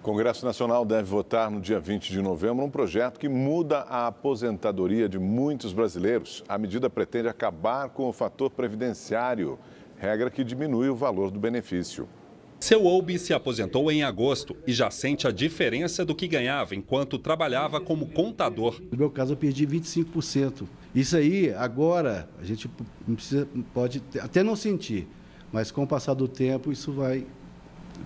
O Congresso Nacional deve votar no dia 20 de novembro um projeto que muda a aposentadoria de muitos brasileiros. A medida pretende acabar com o fator previdenciário, regra que diminui o valor do benefício. Seu Obi se aposentou em agosto e já sente a diferença do que ganhava enquanto trabalhava como contador. No meu caso, eu perdi 25%. Isso aí, agora, a gente precisa, pode até não sentir, mas com o passar do tempo, isso vai,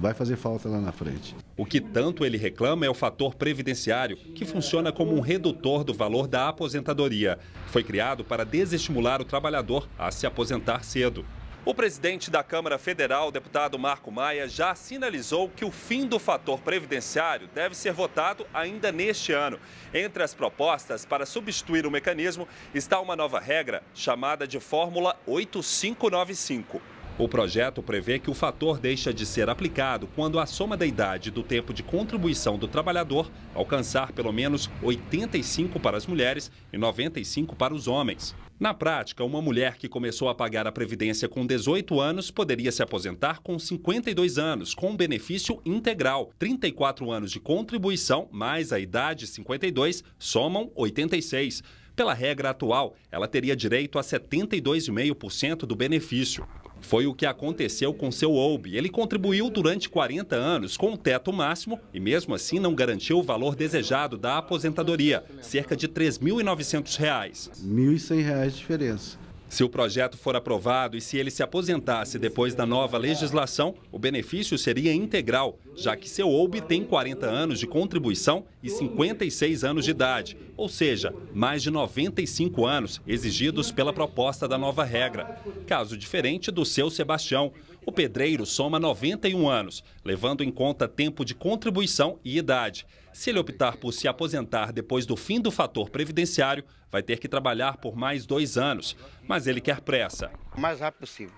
vai fazer falta lá na frente. O que tanto ele reclama é o fator previdenciário, que funciona como um redutor do valor da aposentadoria. Foi criado para desestimular o trabalhador a se aposentar cedo. O presidente da Câmara Federal, deputado Marco Maia, já sinalizou que o fim do fator previdenciário deve ser votado ainda neste ano. Entre as propostas para substituir o mecanismo está uma nova regra chamada de Fórmula 8595. O projeto prevê que o fator deixa de ser aplicado quando a soma da idade e do tempo de contribuição do trabalhador alcançar pelo menos 85 para as mulheres e 95 para os homens. Na prática, uma mulher que começou a pagar a Previdência com 18 anos poderia se aposentar com 52 anos, com um benefício integral. 34 anos de contribuição mais a idade 52 somam 86. Pela regra atual, ela teria direito a 72,5% do benefício. Foi o que aconteceu com seu OUB. Ele contribuiu durante 40 anos com o teto máximo e mesmo assim não garantiu o valor desejado da aposentadoria, cerca de R$ 3.900. R$ 1.100 de diferença. Se o projeto for aprovado e se ele se aposentasse depois da nova legislação, o benefício seria integral, já que seu OUB tem 40 anos de contribuição e 56 anos de idade, ou seja, mais de 95 anos exigidos pela proposta da nova regra. Caso diferente do seu Sebastião. O pedreiro soma 91 anos, levando em conta tempo de contribuição e idade. Se ele optar por se aposentar depois do fim do fator previdenciário, vai ter que trabalhar por mais dois anos. Mas ele quer pressa. O mais rápido possível.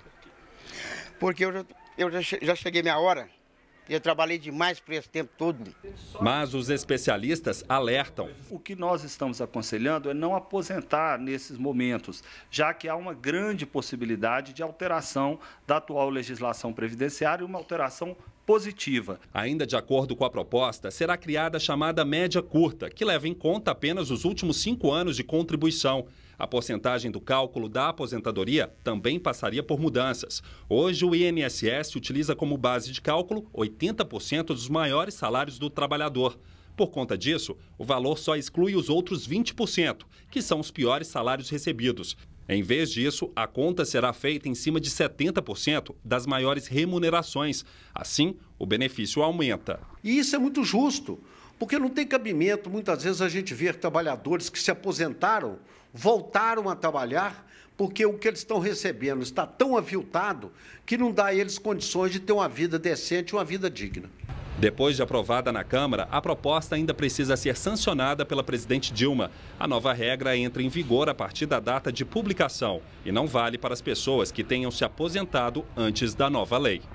Porque eu já, eu já cheguei minha hora. Eu trabalhei demais por esse tempo todo. Mas os especialistas alertam. O que nós estamos aconselhando é não aposentar nesses momentos, já que há uma grande possibilidade de alteração da atual legislação previdenciária e uma alteração positiva. Ainda de acordo com a proposta, será criada a chamada média curta, que leva em conta apenas os últimos cinco anos de contribuição. A porcentagem do cálculo da aposentadoria também passaria por mudanças. Hoje, o INSS utiliza como base de cálculo 80% dos maiores salários do trabalhador. Por conta disso, o valor só exclui os outros 20%, que são os piores salários recebidos. Em vez disso, a conta será feita em cima de 70% das maiores remunerações. Assim, o benefício aumenta. E isso é muito justo, porque não tem cabimento muitas vezes a gente ver trabalhadores que se aposentaram voltaram a trabalhar porque o que eles estão recebendo está tão aviltado que não dá a eles condições de ter uma vida decente, uma vida digna. Depois de aprovada na Câmara, a proposta ainda precisa ser sancionada pela presidente Dilma. A nova regra entra em vigor a partir da data de publicação e não vale para as pessoas que tenham se aposentado antes da nova lei.